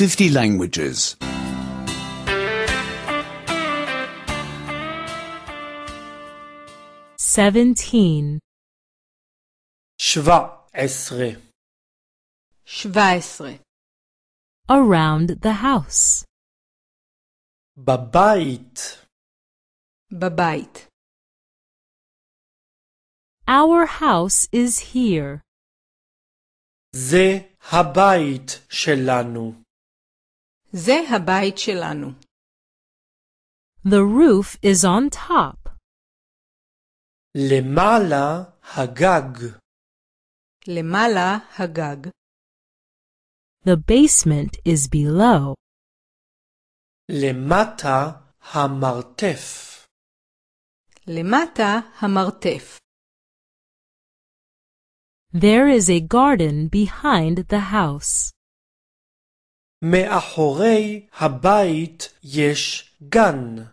50 languages. 17 שבע עשרה, 17. around the house בבית, בבית. our house is here זה הבית שלנו. זה הבית שלנו. The roof is on top. למעלה הגג. למעלה הגג. The basement is below. למטה המרתף. למטה המרתף. There is a garden behind the house. מאחורי הבית יש גן.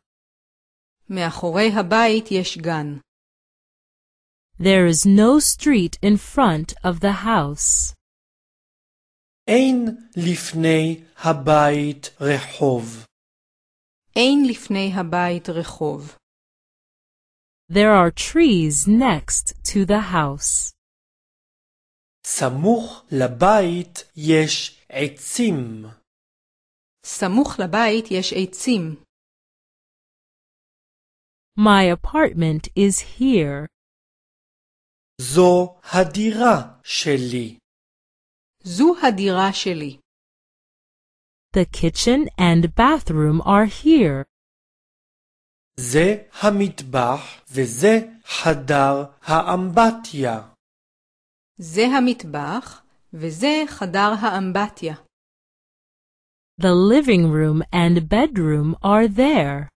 מאחורי הבית יש גן. There is no street in front of the house. אין לפני הבית רחוב. אין לפני הבית רחוב. There are trees next to the house. סמוך לבית יש עצים. סמוך לבית יש עצים. My apartment is here. זו הדירה שלי. זו הדירה שלי. The kitchen and bathroom are here. זה המטבח וזה חדר האמבטיה. זה המטבח וזה חדר האמבטיה. The living room and bedroom are there.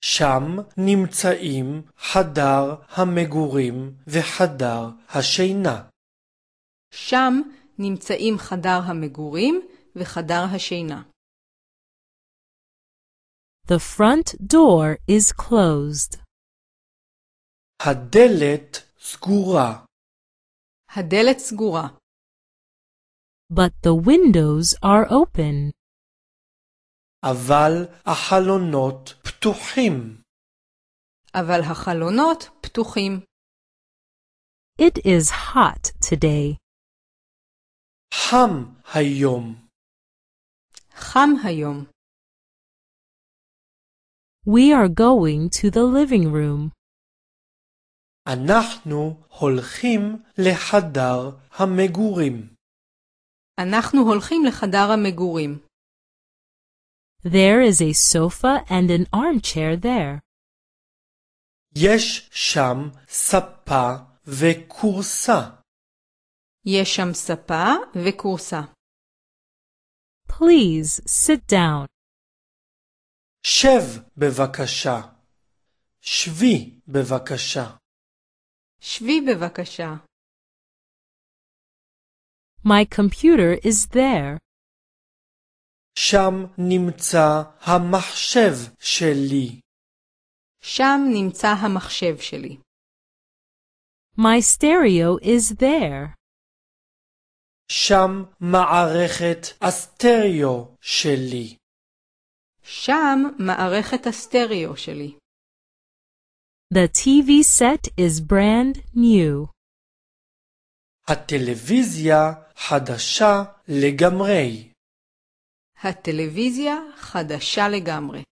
Sham nimtzaim hadar hamegurim vehadar hasheina. Sham nimtzaim hadar hamegurim vehadar hasheina. The front door is closed. Hadelet zgura. Hadelet zgura. But the windows are open. Aval achalonot ptuchim. Aval achalonot ptuchim. It is hot today. Ham hayom. Ham hayom. We are going to the living room. אנחנו הולכים lehadar hamegurim. אנחנו הולכים לחדר המגורים. There is a sofa and an armchair there. יש שם ספה וכורסה. יש שם ספה וכורסה. Please sit down. שב בבקשה. שבי בבקשה. שבי בבקשה. My computer is there. Sham nimtza hamachshev sheli. Sham nimtza hamachshev sheli. My stereo is there. Shem ma'arechet astereo sheli. Shem ma'arechet astereo sheli. The TV set is brand new. הטלוויזיה חדשה לגמרי. הטלוויזיה חדשה לגמרי.